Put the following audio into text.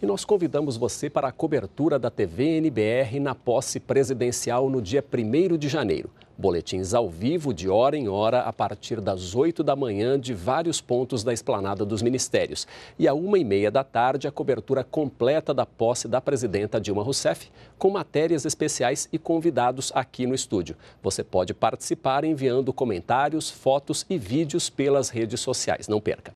E nós convidamos você para a cobertura da TV NBR na posse presidencial no dia 1 de janeiro. Boletins ao vivo, de hora em hora, a partir das 8 da manhã, de vários pontos da esplanada dos ministérios. E à uma e meia da tarde, a cobertura completa da posse da presidenta Dilma Rousseff, com matérias especiais e convidados aqui no estúdio. Você pode participar enviando comentários, fotos e vídeos pelas redes sociais. Não perca!